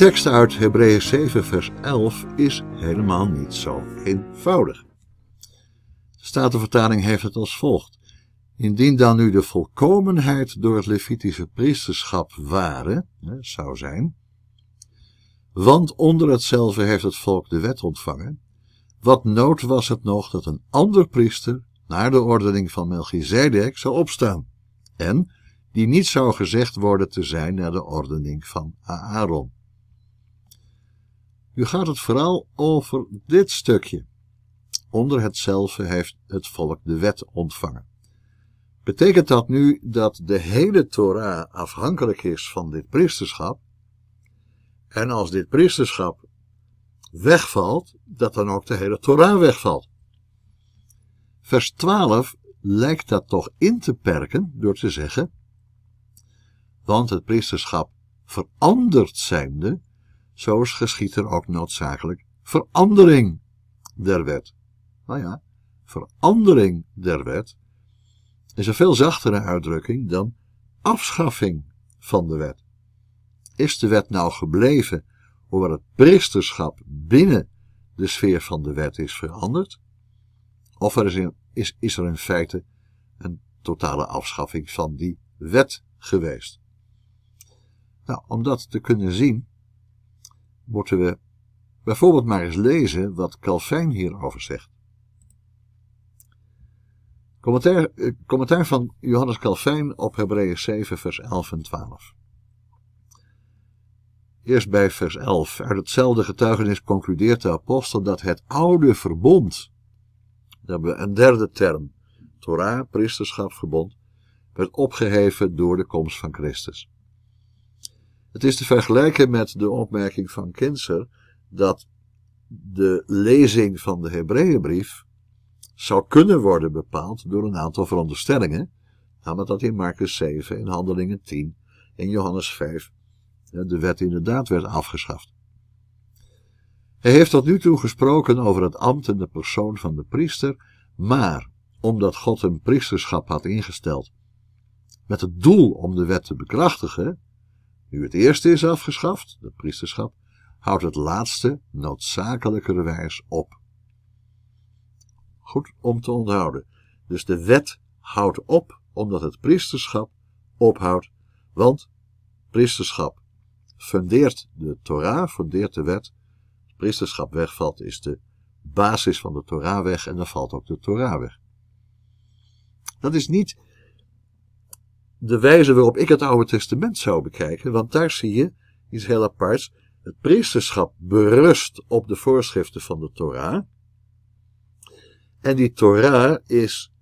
tekst uit Hebreeën 7, vers 11 is helemaal niet zo eenvoudig. De Statenvertaling heeft het als volgt. Indien dan nu de volkomenheid door het Levitische priesterschap ware, zou zijn, want onder hetzelfde heeft het volk de wet ontvangen, wat nood was het nog dat een ander priester naar de ordening van Melchizedek zou opstaan, en die niet zou gezegd worden te zijn naar de ordening van Aaron. Nu gaat het vooral over dit stukje. Onder hetzelfde heeft het volk de wet ontvangen. Betekent dat nu dat de hele Torah afhankelijk is van dit priesterschap? En als dit priesterschap wegvalt, dat dan ook de hele Torah wegvalt. Vers 12 lijkt dat toch in te perken door te zeggen, want het priesterschap veranderd zijnde Zoals geschiet er ook noodzakelijk verandering der wet. Nou ja, verandering der wet is een veel zachtere uitdrukking dan afschaffing van de wet. Is de wet nou gebleven hoewel het priesterschap binnen de sfeer van de wet is veranderd? Of is, is er in feite een totale afschaffing van die wet geweest? Nou, om dat te kunnen zien, moeten we bijvoorbeeld maar eens lezen wat Calvijn hierover zegt. Commentaar, eh, commentaar van Johannes Calvijn op Hebreeën 7, vers 11 en 12. Eerst bij vers 11. Uit hetzelfde getuigenis concludeert de apostel dat het oude verbond, Dat hebben we een derde term, Torah, priesterschap, verbond, werd opgeheven door de komst van Christus. Het is te vergelijken met de opmerking van Kinzer dat de lezing van de Hebreeënbrief zou kunnen worden bepaald door een aantal veronderstellingen, namelijk dat in Marcus 7, in Handelingen 10, en Johannes 5 eh, de wet inderdaad werd afgeschaft. Hij heeft tot nu toe gesproken over het ambt en de persoon van de priester, maar omdat God een priesterschap had ingesteld met het doel om de wet te bekrachtigen, nu het eerste is afgeschaft, het priesterschap, houdt het laatste noodzakelijkerwijs op. Goed om te onthouden. Dus de wet houdt op omdat het priesterschap ophoudt, want priesterschap fundeert de Torah, fundeert de wet. Het priesterschap wegvalt, is de basis van de Torah weg en dan valt ook de Torah weg. Dat is niet de wijze waarop ik het Oude Testament zou bekijken, want daar zie je iets heel aparts. Het priesterschap berust op de voorschriften van de Torah. En die Torah is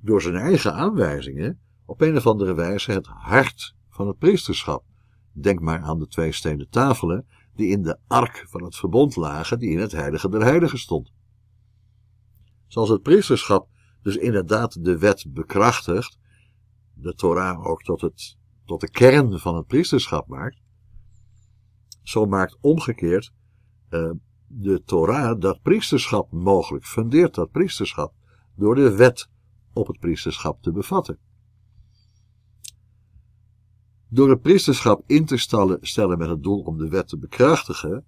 door zijn eigen aanwijzingen op een of andere wijze het hart van het priesterschap. Denk maar aan de twee stenen tafelen die in de ark van het verbond lagen, die in het heilige der heiligen stond. Zoals het priesterschap dus inderdaad de wet bekrachtigt, de Torah ook tot, het, tot de kern van het priesterschap maakt, zo maakt omgekeerd eh, de Torah dat priesterschap mogelijk, fundeert dat priesterschap door de wet op het priesterschap te bevatten. Door het priesterschap in te stellen met het doel om de wet te bekrachtigen,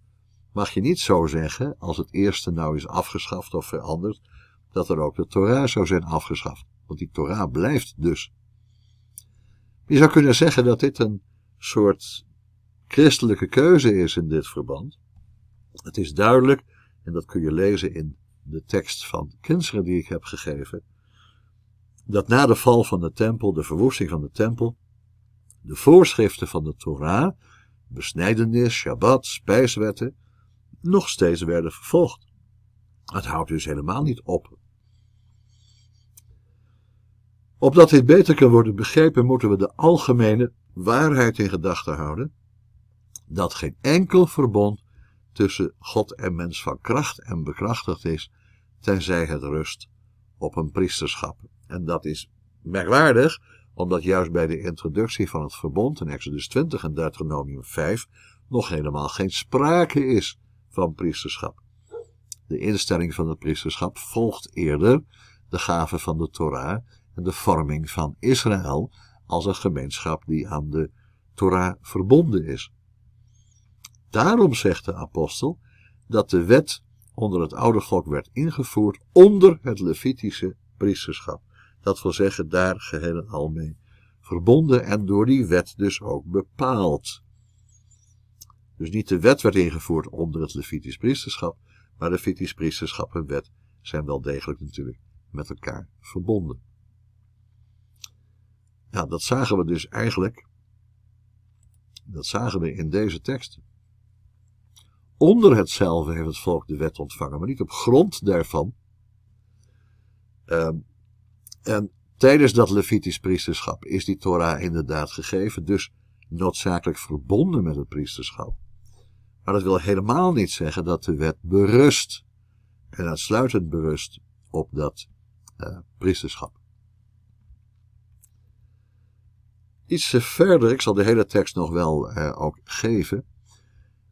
mag je niet zo zeggen, als het eerste nou is afgeschaft of veranderd, dat er ook de Torah zou zijn afgeschaft. Want die Torah blijft dus je zou kunnen zeggen dat dit een soort christelijke keuze is in dit verband. Het is duidelijk, en dat kun je lezen in de tekst van Kinseren die ik heb gegeven, dat na de val van de tempel, de verwoesting van de tempel, de voorschriften van de Torah, besnijdenis, Shabbat, spijswetten, nog steeds werden vervolgd. Het houdt dus helemaal niet op Opdat dit beter kan worden begrepen, moeten we de algemene waarheid in gedachten houden: dat geen enkel verbond tussen God en mens van kracht en bekrachtigd is, tenzij het rust op een priesterschap. En dat is merkwaardig, omdat juist bij de introductie van het verbond in Exodus 20 en Deuteronomium 5 nog helemaal geen sprake is van priesterschap. De instelling van het priesterschap volgt eerder de gave van de Torah de vorming van Israël als een gemeenschap die aan de Torah verbonden is. Daarom zegt de apostel dat de wet onder het oude volk werd ingevoerd onder het Levitische priesterschap. Dat wil zeggen, daar geheel en al mee verbonden en door die wet dus ook bepaald. Dus niet de wet werd ingevoerd onder het Levitisch priesterschap, maar Levitisch priesterschap en wet zijn wel degelijk natuurlijk met elkaar verbonden. Ja, dat zagen we dus eigenlijk. Dat zagen we in deze tekst. Onder hetzelfde heeft het volk de wet ontvangen, maar niet op grond daarvan. Ehm, en tijdens dat Levitisch priesterschap is die Torah inderdaad gegeven, dus noodzakelijk verbonden met het priesterschap. Maar dat wil helemaal niet zeggen dat de wet berust en uitsluitend berust op dat eh, priesterschap. iets verder, ik zal de hele tekst nog wel eh, ook geven,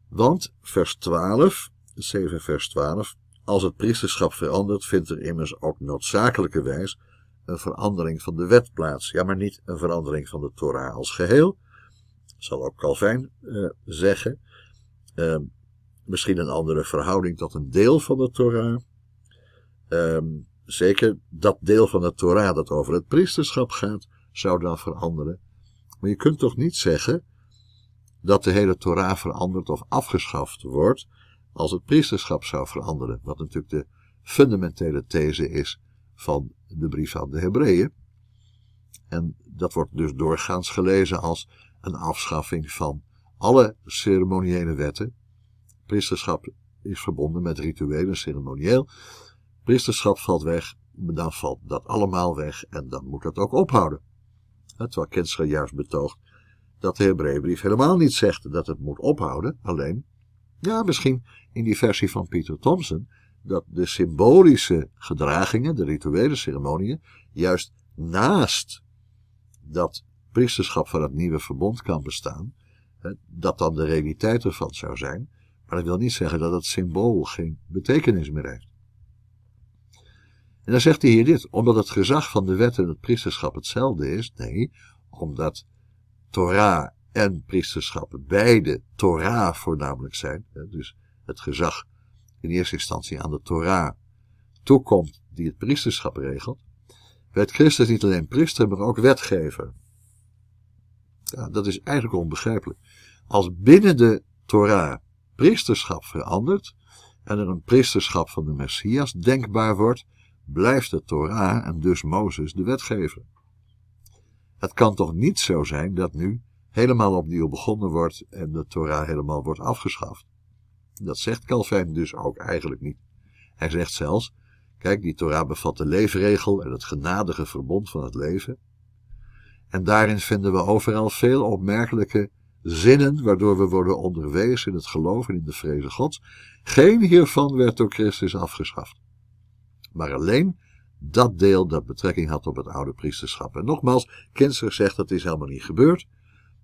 want vers 12, 7 vers 12, als het priesterschap verandert, vindt er immers ook noodzakelijkerwijs een verandering van de wet plaats. Ja, maar niet een verandering van de Torah als geheel, zal ook Calvijn eh, zeggen. Ehm, misschien een andere verhouding tot een deel van de Torah. Ehm, zeker dat deel van de Torah dat over het priesterschap gaat, zou dan veranderen. Maar je kunt toch niet zeggen dat de hele Torah veranderd of afgeschaft wordt als het priesterschap zou veranderen. Wat natuurlijk de fundamentele these is van de brief aan de Hebreeën. En dat wordt dus doorgaans gelezen als een afschaffing van alle ceremoniële wetten. Priesterschap is verbonden met rituelen, ceremonieel. Priesterschap valt weg, dan valt dat allemaal weg en dan moet dat ook ophouden terwijl Kenscher juist betoogt dat de Hebreeënbrief helemaal niet zegt dat het moet ophouden, alleen, ja, misschien in die versie van Peter Thompson, dat de symbolische gedragingen, de rituele ceremonieën, juist naast dat priesterschap van het nieuwe verbond kan bestaan, dat dan de realiteit ervan zou zijn, maar dat wil niet zeggen dat het symbool geen betekenis meer heeft. En dan zegt hij hier dit, omdat het gezag van de wet en het priesterschap hetzelfde is. Nee, omdat Torah en priesterschap beide Torah voornamelijk zijn. Dus het gezag in eerste instantie aan de Torah toekomt die het priesterschap regelt. Werd Christus niet alleen priester, maar ook wetgever. Ja, dat is eigenlijk onbegrijpelijk. Als binnen de Torah priesterschap verandert en er een priesterschap van de Messias denkbaar wordt, blijft de Torah en dus Mozes de wetgever. Het kan toch niet zo zijn dat nu helemaal opnieuw begonnen wordt en de Torah helemaal wordt afgeschaft. Dat zegt Calvin dus ook eigenlijk niet. Hij zegt zelfs, kijk, die Torah bevat de leefregel en het genadige verbond van het leven. En daarin vinden we overal veel opmerkelijke zinnen waardoor we worden onderwezen in het geloof en in de vreze God. Geen hiervan werd door Christus afgeschaft maar alleen dat deel dat betrekking had op het oude priesterschap. En nogmaals, Kinster zegt dat is helemaal niet gebeurd.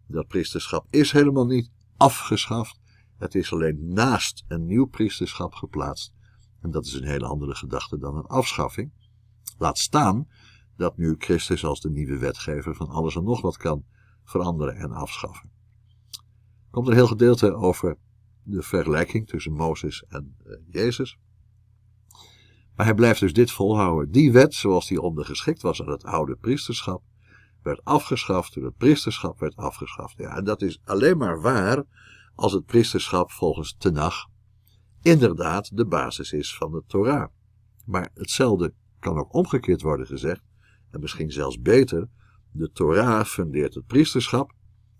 Dat priesterschap is helemaal niet afgeschaft. Het is alleen naast een nieuw priesterschap geplaatst. En dat is een hele andere gedachte dan een afschaffing. Laat staan dat nu Christus als de nieuwe wetgever van alles en nog wat kan veranderen en afschaffen. Er komt een heel gedeelte over de vergelijking tussen Mozes en eh, Jezus. Maar hij blijft dus dit volhouden. Die wet, zoals die ondergeschikt was aan het oude priesterschap, werd afgeschaft toen het priesterschap werd afgeschaft. Ja, en dat is alleen maar waar als het priesterschap volgens Tenach inderdaad de basis is van de Torah. Maar hetzelfde kan ook omgekeerd worden gezegd, en misschien zelfs beter. De Torah fundeert het priesterschap.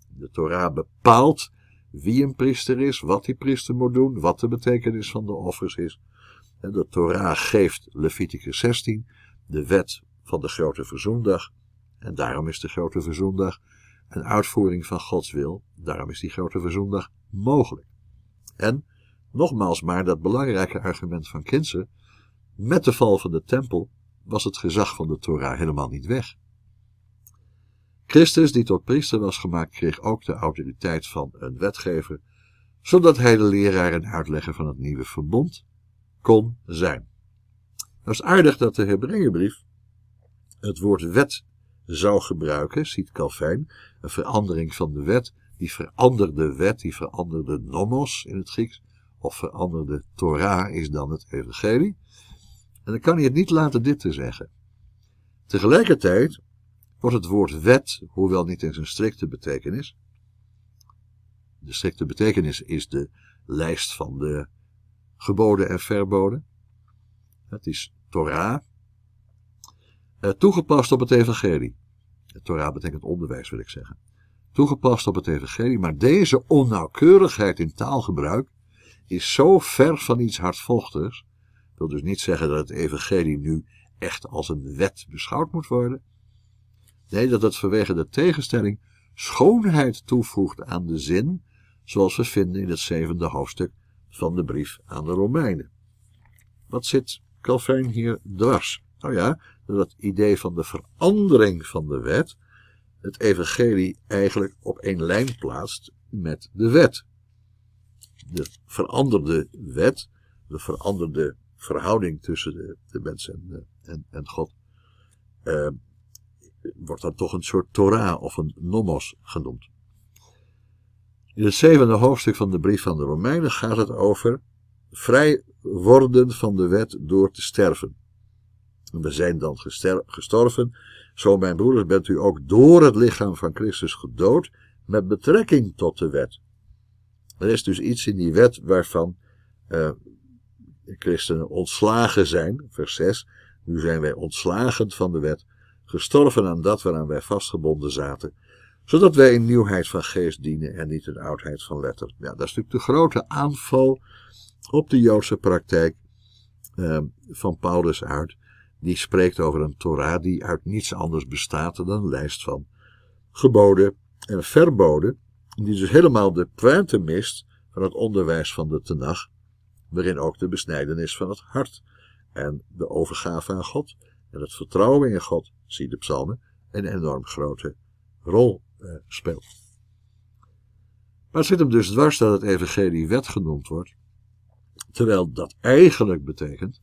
De Torah bepaalt wie een priester is, wat die priester moet doen, wat de betekenis van de offers is. De Torah geeft Leviticus 16, de wet van de grote verzoendag. En daarom is de grote verzoendag een uitvoering van Gods wil. Daarom is die grote verzoendag mogelijk. En, nogmaals maar, dat belangrijke argument van Kinzer, met de val van de tempel was het gezag van de Torah helemaal niet weg. Christus, die tot priester was gemaakt, kreeg ook de autoriteit van een wetgever, zodat hij de leraar en uitlegger van het nieuwe verbond kon zijn. Dat is aardig dat de Hebreeënbrief het woord wet zou gebruiken, ziet Calvijn, een verandering van de wet, die veranderde wet, die veranderde nomos in het Grieks, of veranderde Torah is dan het evangelie. En dan kan hij het niet laten dit te zeggen. Tegelijkertijd wordt het woord wet, hoewel niet in zijn strikte betekenis, de strikte betekenis is de lijst van de geboden en verboden. Het is Torah, eh, toegepast op het evangelie. Eh, Torah betekent onderwijs, wil ik zeggen. Toegepast op het evangelie, maar deze onnauwkeurigheid in taalgebruik is zo ver van iets hardvochtigs. Dat wil dus niet zeggen dat het evangelie nu echt als een wet beschouwd moet worden. Nee, dat het vanwege de tegenstelling schoonheid toevoegt aan de zin, zoals we vinden in het zevende hoofdstuk van de brief aan de Romeinen. Wat zit Calvin hier dwars? Nou ja, dat idee van de verandering van de wet, het evangelie eigenlijk op één lijn plaatst met de wet. De veranderde wet, de veranderde verhouding tussen de, de mens en, eh, en, en, God, eh, wordt dan toch een soort Torah of een nomos genoemd. In het zevende hoofdstuk van de brief van de Romeinen gaat het over vrij worden van de wet door te sterven. We zijn dan gestorven. Zo, mijn broeders, bent u ook door het lichaam van Christus gedood met betrekking tot de wet. Er is dus iets in die wet waarvan eh, christenen ontslagen zijn, vers 6. Nu zijn wij ontslagen van de wet, gestorven aan dat waaraan wij vastgebonden zaten zodat wij in nieuwheid van geest dienen en niet in oudheid van letter. Ja, dat is natuurlijk de grote aanval op de Joodse praktijk ehm, van Paulus uit. Die spreekt over een Torah die uit niets anders bestaat dan een lijst van geboden en verboden, die dus helemaal de puinte mist van het onderwijs van de Tenach, waarin ook de besnijdenis van het hart en de overgave aan God en het vertrouwen in God, zie de psalmen, een enorm grote rol eh, speelt. Maar het zit hem dus dwars dat het evangelie wet genoemd wordt, terwijl dat eigenlijk betekent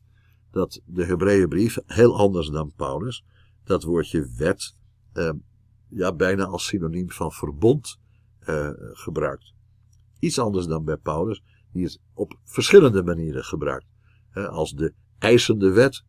dat de Hebreeënbrief, heel anders dan Paulus, dat woordje wet eh, ja, bijna als synoniem van verbond eh, gebruikt. Iets anders dan bij Paulus, die het op verschillende manieren gebruikt. als de eisende wet,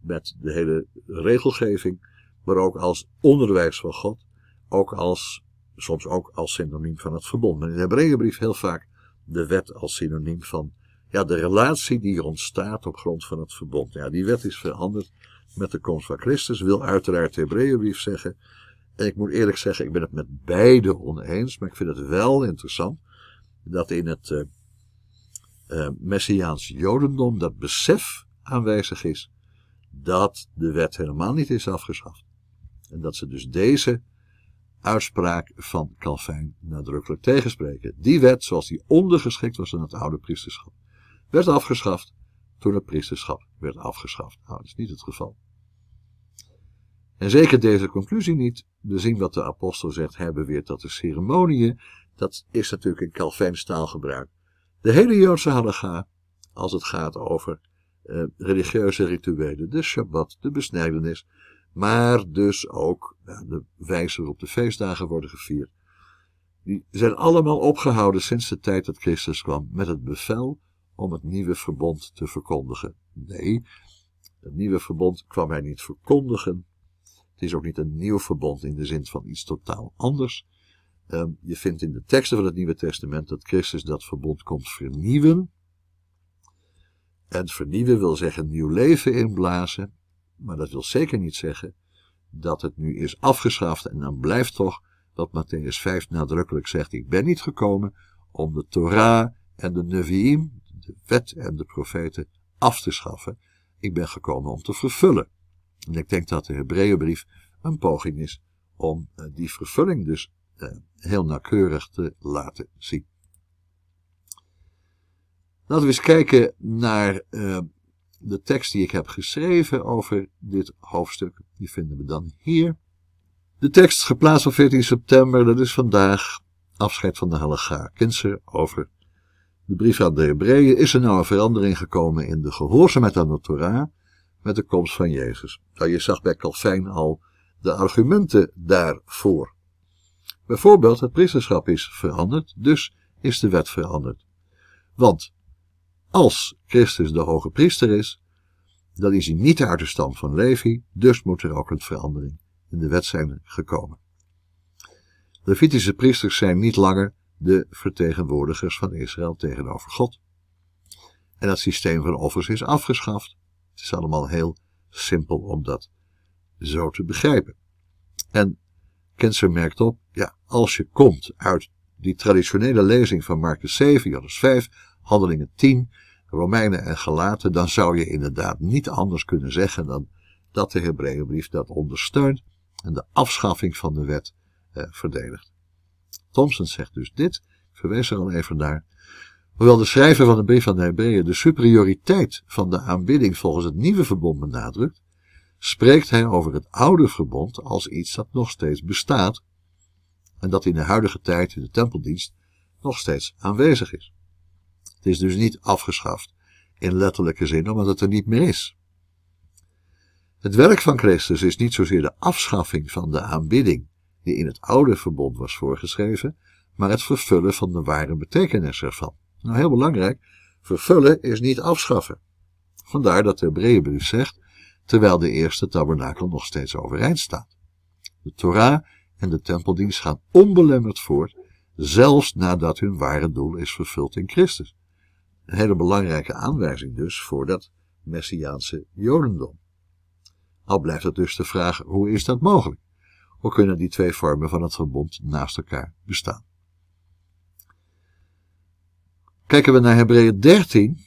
met de hele regelgeving, maar ook als onderwijs van God, ook als, soms ook als synoniem van het verbond. Maar in de Hebreeënbrief heel vaak de wet als synoniem van ja, de relatie die ontstaat op grond van het verbond. Ja, die wet is veranderd met de komst van Christus, wil uiteraard de Hebreeënbrief zeggen. En ik moet eerlijk zeggen, ik ben het met beide oneens, maar ik vind het wel interessant dat in het uh, uh, Messiaans Jodendom dat besef aanwezig is dat de wet helemaal niet is afgeschaft. En dat ze dus deze uitspraak van Calvin nadrukkelijk tegenspreken. Die wet, zoals die ondergeschikt was aan het oude priesterschap, werd afgeschaft toen het priesterschap werd afgeschaft. Nou, dat is niet het geval. En zeker deze conclusie niet. We zien wat de apostel zegt, hebben weer dat de ceremonieën, dat is natuurlijk in taal gebruikt. De hele Joodse halacha, als het gaat over eh, religieuze rituelen, de Shabbat, de besnijdenis, maar dus ook de wijze waarop de feestdagen worden gevierd. Die zijn allemaal opgehouden sinds de tijd dat Christus kwam met het bevel om het nieuwe verbond te verkondigen. Nee, het nieuwe verbond kwam hij niet verkondigen. Het is ook niet een nieuw verbond in de zin van iets totaal anders. Ehm, je vindt in de teksten van het Nieuwe Testament dat Christus dat verbond komt vernieuwen. En vernieuwen wil zeggen nieuw leven inblazen. Maar dat wil zeker niet zeggen dat het nu is afgeschaft en dan blijft toch wat Matthäus 5 nadrukkelijk zegt, ik ben niet gekomen om de Torah en de Nevi'im, de wet en de profeten, af te schaffen. Ik ben gekomen om te vervullen. En ik denk dat de Hebreeënbrief een poging is om eh, die vervulling dus eh, heel nauwkeurig te laten zien. Laten we eens kijken naar eh, de tekst die ik heb geschreven over dit hoofdstuk, die vinden we dan hier. De tekst, geplaatst op 14 september, dat is vandaag afscheid van de Hallegaar Kinser over de brief aan de Hebreeën. Is er nou een verandering gekomen in de gehoorzaamheid aan de Torah met de komst van Jezus? Nou, je zag bij Calvijn al de argumenten daarvoor. Bijvoorbeeld, het priesterschap is veranderd, dus is de wet veranderd. Want als Christus de hoge priester is, dan is hij niet uit de stam van Levi, dus moet er ook een verandering in de wet zijn gekomen. Levitische priesters zijn niet langer de vertegenwoordigers van Israël tegenover God. En dat systeem van offers is afgeschaft. Het is allemaal heel simpel om dat zo te begrijpen. En Kenser merkt op, ja, als je komt uit die traditionele lezing van Marcus 7, Johannes 5, Handelingen 10, Romeinen en gelaten, dan zou je inderdaad niet anders kunnen zeggen dan dat de Hebreeënbrief dat ondersteunt en de afschaffing van de wet eh, verdedigt. Thomson zegt dus dit, ik verwees er al even naar. Hoewel de schrijver van de brief aan de Hebreeën de superioriteit van de aanbidding volgens het nieuwe verbond benadrukt, spreekt hij over het oude verbond als iets dat nog steeds bestaat en dat in de huidige tijd in de tempeldienst nog steeds aanwezig is. Het is dus niet afgeschaft in letterlijke zin, omdat het er niet meer is. Het werk van Christus is niet zozeer de afschaffing van de aanbidding die in het oude verbond was voorgeschreven, maar het vervullen van de ware betekenis ervan. Nou, heel belangrijk, vervullen is niet afschaffen. Vandaar dat de Hebreeënbrief zegt, terwijl de eerste tabernakel nog steeds overeind staat. De Torah en de tempeldienst gaan onbelemmerd voort, zelfs nadat hun ware doel is vervuld in Christus. Een hele belangrijke aanwijzing dus voor dat Messiaanse Jodendom. Al blijft het dus de vraag, hoe is dat mogelijk? Hoe kunnen die twee vormen van het verbond naast elkaar bestaan? Kijken we naar Hebreeën 13,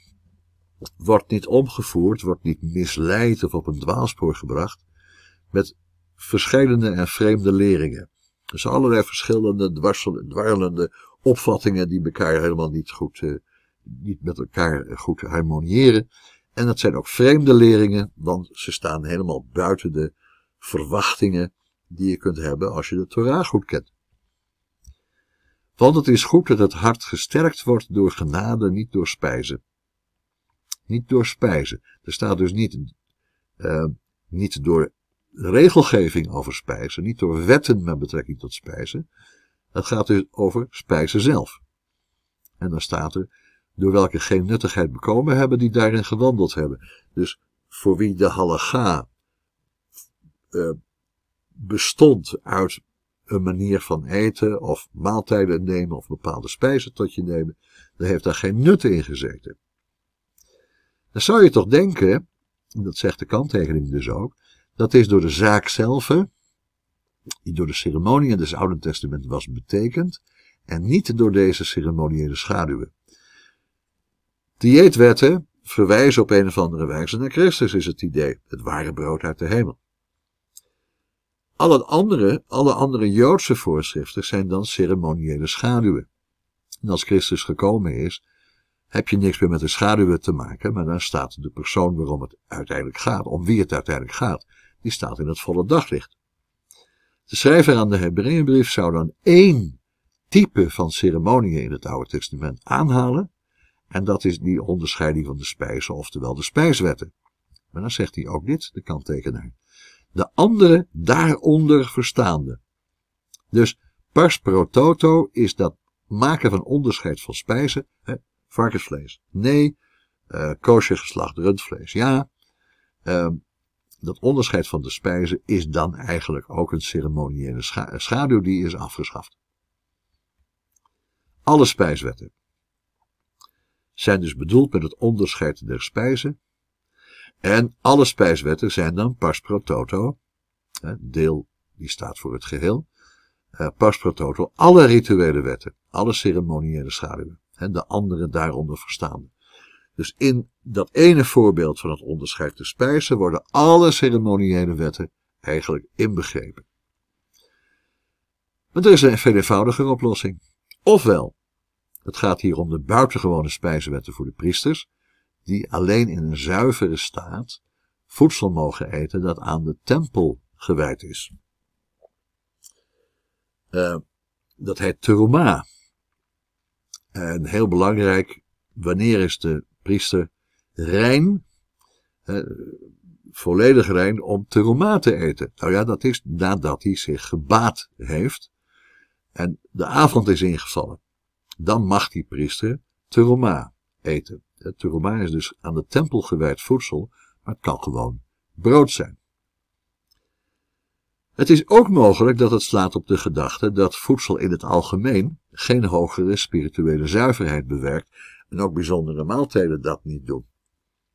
wordt niet omgevoerd, wordt niet misleid of op een dwaalspoor gebracht met verschillende en vreemde leringen. Dus allerlei verschillende dwarselende opvattingen die elkaar helemaal niet goed eh, niet met elkaar goed harmoniëren. En dat zijn ook vreemde leringen, want ze staan helemaal buiten de verwachtingen die je kunt hebben als je de Torah goed kent. Want het is goed dat het hart gesterkt wordt door genade, niet door spijzen. Niet door spijzen. Er staat dus niet, eh, niet door regelgeving over spijzen, niet door wetten met betrekking tot spijzen. Het gaat dus over spijzen zelf. En dan staat er, door welke geen nuttigheid bekomen hebben, die daarin gewandeld hebben. Dus voor wie de halacha eh, bestond uit een manier van eten of maaltijden nemen of bepaalde spijzen tot je nemen, daar heeft daar geen nut in gezeten. Dan zou je toch denken, dat zegt de kanttekening dus ook, dat is door de zaak zelf, die door de ceremonie in het Oude Testament was betekend, en niet door deze ceremoniële schaduwen. Dieetwetten verwijzen op een of andere wijze naar Christus, is het idee. Het ware brood uit de hemel. Alle andere, alle andere Joodse voorschriften zijn dan ceremoniële schaduwen. En als Christus gekomen is, heb je niks meer met de schaduwen te maken, maar dan staat de persoon waarom het uiteindelijk gaat, om wie het uiteindelijk gaat, die staat in het volle daglicht. De schrijver aan de Hebreeënbrief zou dan één type van ceremonie in het Oude Testament aanhalen, en dat is die onderscheiding van de spijzen, oftewel de spijswetten. Maar dan zegt hij ook dit, de kanttekenaar. De andere daaronder verstaande. Dus pars pro toto is dat maken van onderscheid van spijzen. Hè, varkensvlees, nee. Uh, koosje geslacht rundvlees, ja. Ehm, dat onderscheid van de spijzen is dan eigenlijk ook een ceremoniële schaduw die is afgeschaft. Alle spijswetten zijn dus bedoeld met het onderscheid der spijzen. En alle spijswetten zijn dan pas pro toto, deel die staat voor het geheel, eh, pas pro toto, alle rituele wetten, alle ceremoniële schaduwen, de andere daaronder verstaan. Dus in dat ene voorbeeld van het onderscheid der spijzen worden alle ceremoniële wetten eigenlijk inbegrepen. Maar er is een veel eenvoudiger oplossing. Ofwel, het gaat hier om de buitengewone spijzenwetten voor de priesters, die alleen in een zuivere staat voedsel mogen eten dat aan de tempel gewijd is. Eh, dat heet teruma. En heel belangrijk, wanneer is de priester rein, eh, volledig rein, om teruma te eten? Nou ja, dat is nadat hij zich gebaat heeft en de avond is ingevallen dan mag die priester teroma eten. Teroma is dus aan de tempel gewijd voedsel, maar het kan gewoon brood zijn. Het is ook mogelijk dat het slaat op de gedachte dat voedsel in het algemeen geen hogere spirituele zuiverheid bewerkt en ook bijzondere maaltijden dat niet doen.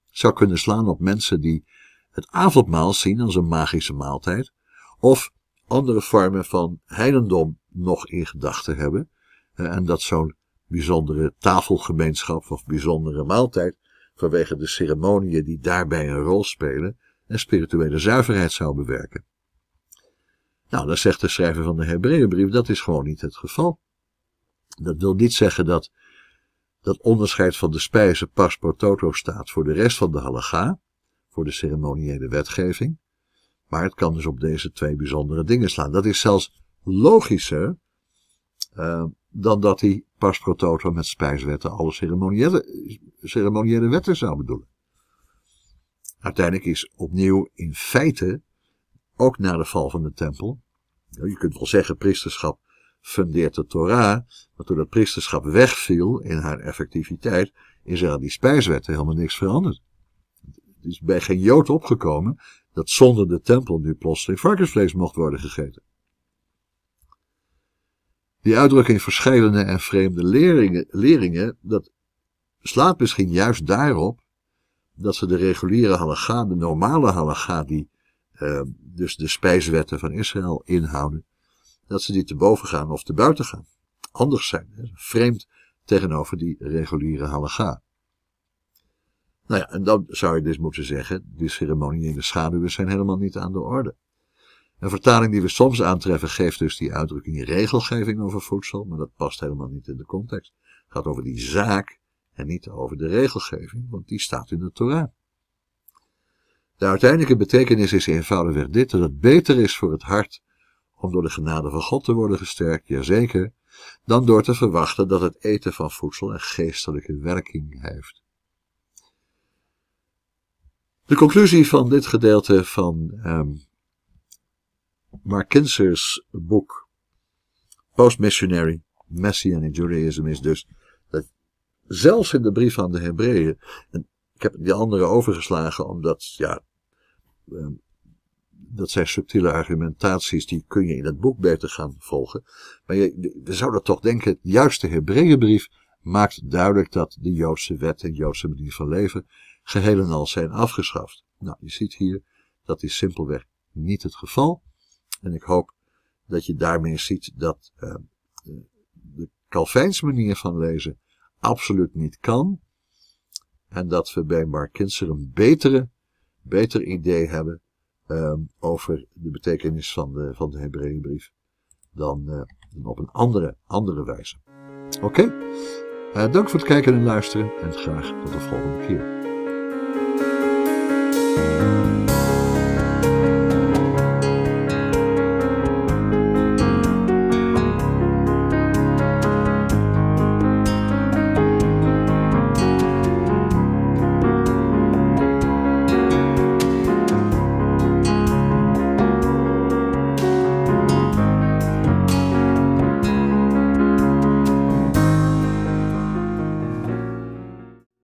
Het zou kunnen slaan op mensen die het avondmaal zien als een magische maaltijd of andere vormen van heidendom nog in gedachten hebben, en dat zo'n bijzondere tafelgemeenschap of bijzondere maaltijd, vanwege de ceremonieën die daarbij een rol spelen, en spirituele zuiverheid zou bewerken. Nou, dan zegt de schrijver van de Hebreeënbrief, dat is gewoon niet het geval. Dat wil niet zeggen dat dat onderscheid van de spijzen pas pro toto staat voor de rest van de halacha, voor de ceremoniële wetgeving. Maar het kan dus op deze twee bijzondere dingen slaan. Dat is zelfs logischer, eh, dan dat hij pas pro toto met spijswetten alle ceremoniële, ceremoniële wetten zou bedoelen. Uiteindelijk is opnieuw in feite, ook na de val van de tempel, je kunt wel zeggen priesterschap fundeert de Torah, maar toen dat priesterschap wegviel in haar effectiviteit, is er aan die spijswetten helemaal niks veranderd. Het is bij geen Jood opgekomen dat zonder de tempel nu plotseling varkensvlees mocht worden gegeten. Die uitdrukking verschillende en vreemde leringen, leringen, dat slaat misschien juist daarop dat ze de reguliere halaga, de normale halaga, die eh, dus de spijswetten van Israël inhouden, dat ze die te boven gaan of te buiten gaan. Anders zijn, hè? vreemd tegenover die reguliere halaga. Nou ja, en dan zou je dus moeten zeggen, die de schaduwen zijn helemaal niet aan de orde. Een vertaling die we soms aantreffen geeft dus die uitdrukking regelgeving over voedsel, maar dat past helemaal niet in de context. Het gaat over die zaak en niet over de regelgeving, want die staat in de Torah. De uiteindelijke betekenis is eenvoudigweg dit, dat het beter is voor het hart om door de genade van God te worden gesterkt, jazeker, dan door te verwachten dat het eten van voedsel een geestelijke werking heeft. De conclusie van dit gedeelte van ehm, Markinsers boek Postmissionary, Messianic Judaism is dus dat zelfs in de brief aan de Hebreeën, en ik heb die andere overgeslagen omdat, ja, ehm, dat zijn subtiele argumentaties, die kun je in het boek beter gaan volgen. Maar je, zou dat toch denken, juist de Hebreeënbrief maakt duidelijk dat de Joodse wet en Joodse manier van leven geheel en al zijn afgeschaft. Nou, je ziet hier, dat is simpelweg niet het geval. En ik hoop dat je daarmee ziet dat eh, de Calvijns manier van lezen absoluut niet kan. En dat we bij Mark Kinser een betere, beter idee hebben ehm, over de betekenis van de, van de Hebreeënbrief dan, eh, dan, op een andere, andere wijze. Oké, eh, dank voor het kijken en luisteren en graag tot de volgende keer.